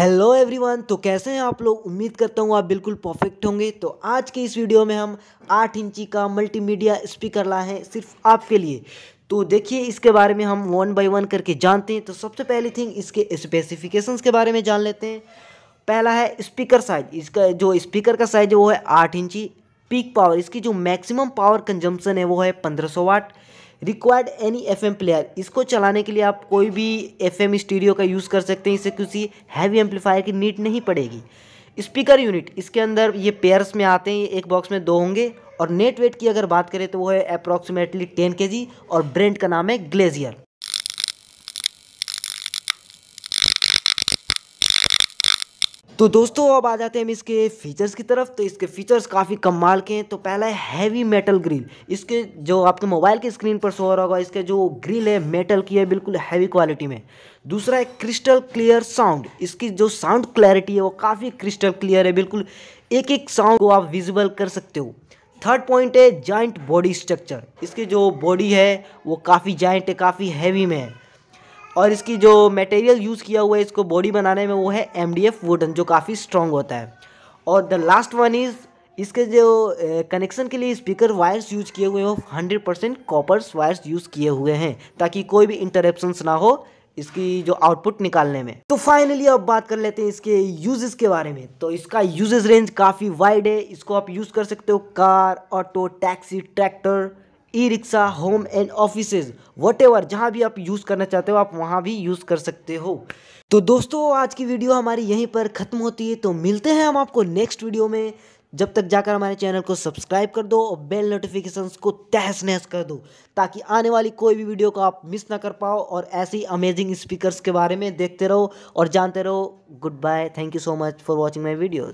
hello everyone तो कैसे हैं आप लोग उम्मीद करता हूँ आप बिल्कुल परफेक्ट होंगे तो आज के इस वीडियो में हम आठ इंची का मल्टीमीडिया स्पीकर लाए हैं सिर्फ आपके लिए तो देखिए इसके बारे में हम वन बाय वन करके जानते हैं तो सबसे पहली थिंग इसके स्पेसिफिकेशंस के बारे में जान लेते हैं पहला है स्पीकर साइज इसका जो स्पीकर का साइज है वो है आठ इंची पीक पावर इसकी जो मैक्सिमम पावर कंजम्पसन है वो है पंद्रह watt required any FM player इसको चलाने के लिए आप कोई भी एफएम स्टीडियो का यूज़ कर सकते हैं इससे किसी हैवी एम्पलीफायर की नीड नहीं पड़ेगी स्पीकर यूनिट इसके अंदर ये पेयर्स में आते हैं एक बॉक्स में दो होंगे और नेट वेट की अगर बात करें तो वो है अप्रॉक्सीमेटली टेन के और ब्रेंड का नाम है ग्लेजियर तो दोस्तों अब आ जाते हैं हम इसके फीचर्स की तरफ तो इसके फीचर्स काफ़ी कमाल के हैं तो पहला है हैवी मेटल ग्रिल इसके जो आपके मोबाइल की स्क्रीन पर शो हो रहा होगा इसके जो ग्रिल है मेटल की है बिल्कुल हैवी क्वालिटी में दूसरा है क्रिस्टल क्लियर साउंड इसकी जो साउंड क्लैरिटी है वो काफ़ी क्रिस्टल क्लियर है बिल्कुल एक एक साउंड को आप विजिबल कर सकते हो थर्ड पॉइंट है जॉइंट बॉडी स्ट्रक्चर इसकी जो बॉडी है वो काफ़ी जॉइंट है काफ़ी हैवी में है और इसकी जो मटेरियल यूज़ किया हुआ है इसको बॉडी बनाने में वो है एम डी एफ वुडन जो काफ़ी स्ट्रॉन्ग होता है और द लास्ट वन इज़ इसके जो कनेक्शन के लिए स्पीकर वायर्स यूज़ किए हुए हैं hundred percent coppers wires use किए हुए हैं ताकि कोई भी इंटरप्शन ना हो इसकी जो आउटपुट निकालने में तो फाइनली अब बात कर लेते हैं इसके यूजेस के बारे में तो इसका यूजेस रेंज काफ़ी वाइड है इसको आप यूज़ कर सकते हो car auto taxi tractor e rickshaw home and offices whatever जहाँ भी आप यूज़ करना चाहते हो आप वहाँ भी यूज़ कर सकते हो तो दोस्तों आज की वीडियो हमारी यहीं पर ख़त्म होती है तो मिलते हैं हम आपको नेक्स्ट वीडियो में जब तक जाकर हमारे चैनल को सब्सक्राइब कर दो और बेल नोटिफिकेशंस को तहस नहस कर दो ताकि आने वाली कोई भी वीडियो को आप मिस ना कर पाओ और ऐसे ही अमेजिंग स्पीकर्स के बारे में देखते रहो और जानते रहो good bye thank you so much for watching my videos